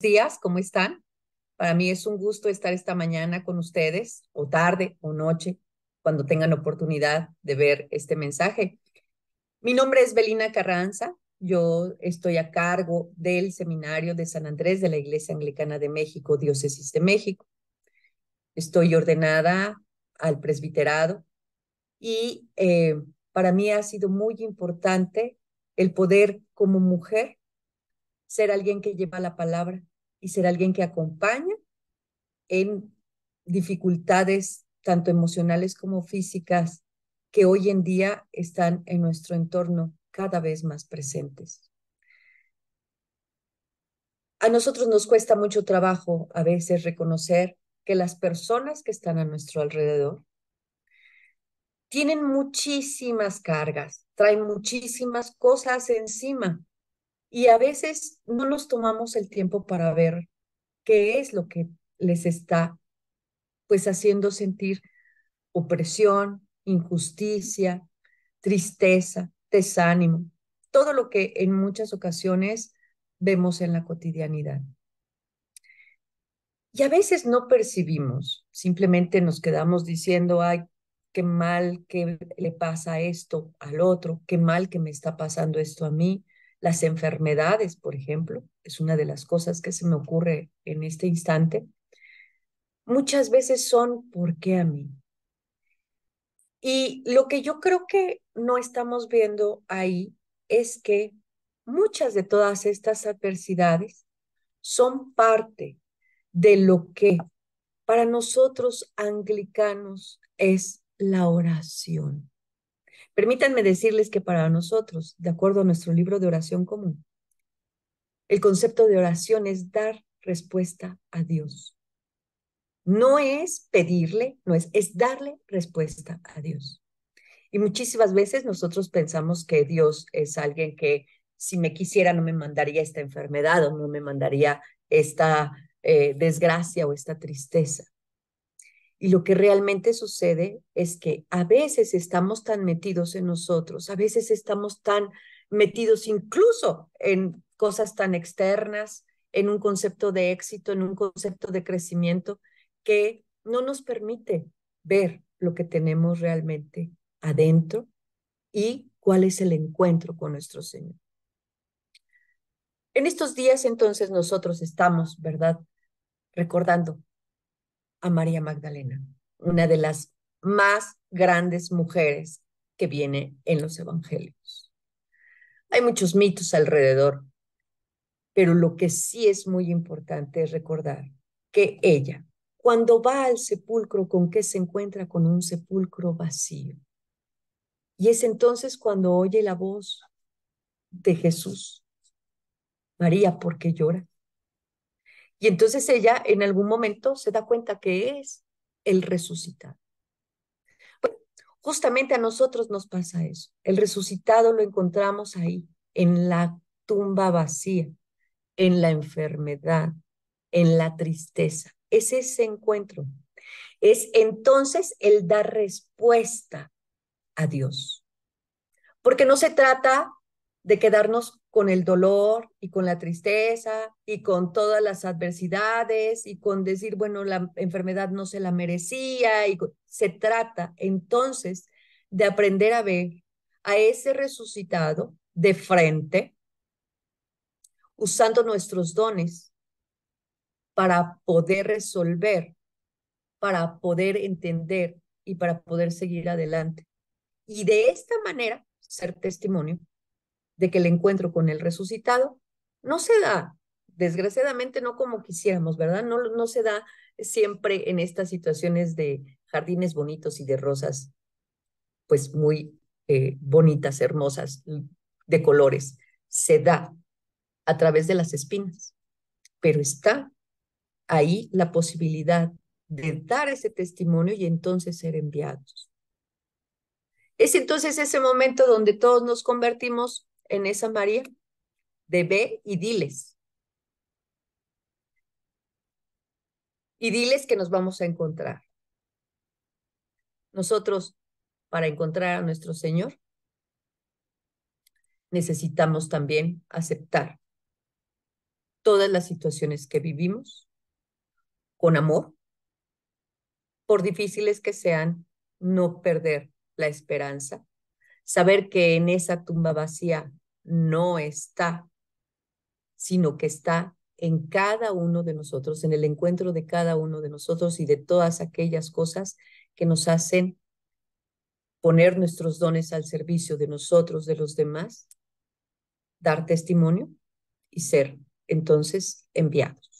días, ¿cómo están? Para mí es un gusto estar esta mañana con ustedes, o tarde, o noche, cuando tengan oportunidad de ver este mensaje. Mi nombre es Belina Carranza, yo estoy a cargo del Seminario de San Andrés de la Iglesia Anglicana de México, Diócesis de México. Estoy ordenada al presbiterado y eh, para mí ha sido muy importante el poder como mujer ser alguien que lleva la palabra, y ser alguien que acompaña en dificultades tanto emocionales como físicas que hoy en día están en nuestro entorno cada vez más presentes. A nosotros nos cuesta mucho trabajo a veces reconocer que las personas que están a nuestro alrededor tienen muchísimas cargas, traen muchísimas cosas encima y a veces no nos tomamos el tiempo para ver qué es lo que les está pues haciendo sentir opresión, injusticia, tristeza, desánimo, todo lo que en muchas ocasiones vemos en la cotidianidad. Y a veces no percibimos, simplemente nos quedamos diciendo, ay, qué mal que le pasa esto al otro, qué mal que me está pasando esto a mí, las enfermedades, por ejemplo, es una de las cosas que se me ocurre en este instante, muchas veces son ¿por qué a mí? Y lo que yo creo que no estamos viendo ahí es que muchas de todas estas adversidades son parte de lo que para nosotros anglicanos es la oración. Permítanme decirles que para nosotros, de acuerdo a nuestro libro de oración común, el concepto de oración es dar respuesta a Dios. No es pedirle, no es, es darle respuesta a Dios. Y muchísimas veces nosotros pensamos que Dios es alguien que si me quisiera no me mandaría esta enfermedad o no me mandaría esta eh, desgracia o esta tristeza. Y lo que realmente sucede es que a veces estamos tan metidos en nosotros, a veces estamos tan metidos incluso en cosas tan externas, en un concepto de éxito, en un concepto de crecimiento, que no nos permite ver lo que tenemos realmente adentro y cuál es el encuentro con nuestro Señor. En estos días entonces nosotros estamos, ¿verdad? Recordando a María Magdalena, una de las más grandes mujeres que viene en los evangelios. Hay muchos mitos alrededor, pero lo que sí es muy importante es recordar que ella, cuando va al sepulcro, ¿con qué se encuentra? Con un sepulcro vacío. Y es entonces cuando oye la voz de Jesús. María, ¿por qué llora? Y entonces ella en algún momento se da cuenta que es el resucitado. justamente a nosotros nos pasa eso. El resucitado lo encontramos ahí, en la tumba vacía, en la enfermedad, en la tristeza. Es ese encuentro. Es entonces el dar respuesta a Dios. Porque no se trata de quedarnos con el dolor y con la tristeza y con todas las adversidades y con decir, bueno, la enfermedad no se la merecía. Y se trata entonces de aprender a ver a ese resucitado de frente, usando nuestros dones para poder resolver, para poder entender y para poder seguir adelante. Y de esta manera ser testimonio de que el encuentro con el resucitado no se da, desgraciadamente no como quisiéramos, ¿verdad? No, no se da siempre en estas situaciones de jardines bonitos y de rosas, pues muy eh, bonitas, hermosas, de colores. Se da a través de las espinas, pero está ahí la posibilidad de dar ese testimonio y entonces ser enviados. Es entonces ese momento donde todos nos convertimos en esa, María? De B y diles. Y diles que nos vamos a encontrar. Nosotros, para encontrar a nuestro Señor, necesitamos también aceptar todas las situaciones que vivimos con amor, por difíciles que sean, no perder la esperanza saber que en esa tumba vacía no está, sino que está en cada uno de nosotros, en el encuentro de cada uno de nosotros y de todas aquellas cosas que nos hacen poner nuestros dones al servicio de nosotros, de los demás, dar testimonio y ser entonces enviados.